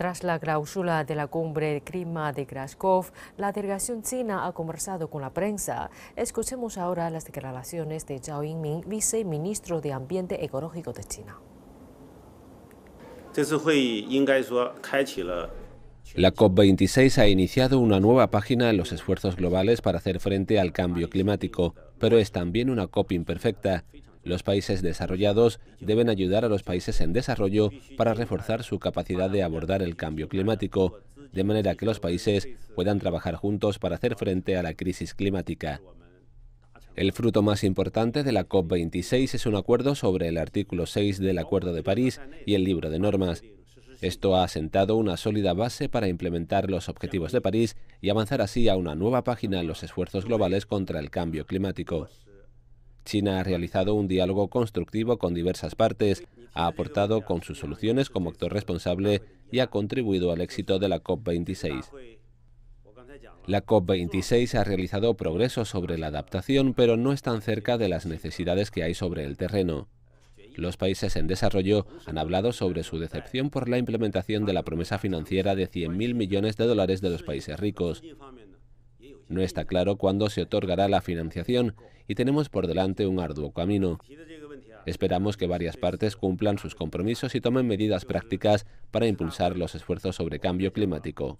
Tras la cláusula de la cumbre de clima de Kraskov, la delegación china ha conversado con la prensa. Escuchemos ahora las declaraciones de Zhao Yingming, viceministro de Ambiente Ecológico de China. La COP26 ha iniciado una nueva página en los esfuerzos globales para hacer frente al cambio climático, pero es también una COP imperfecta. Los países desarrollados deben ayudar a los países en desarrollo para reforzar su capacidad de abordar el cambio climático, de manera que los países puedan trabajar juntos para hacer frente a la crisis climática. El fruto más importante de la COP26 es un acuerdo sobre el artículo 6 del Acuerdo de París y el libro de normas. Esto ha asentado una sólida base para implementar los objetivos de París y avanzar así a una nueva página en los esfuerzos globales contra el cambio climático. China ha realizado un diálogo constructivo con diversas partes, ha aportado con sus soluciones como actor responsable y ha contribuido al éxito de la COP26. La COP26 ha realizado progresos sobre la adaptación, pero no es tan cerca de las necesidades que hay sobre el terreno. Los países en desarrollo han hablado sobre su decepción por la implementación de la promesa financiera de 100.000 millones de dólares de los países ricos. No está claro cuándo se otorgará la financiación y tenemos por delante un arduo camino. Esperamos que varias partes cumplan sus compromisos y tomen medidas prácticas para impulsar los esfuerzos sobre cambio climático.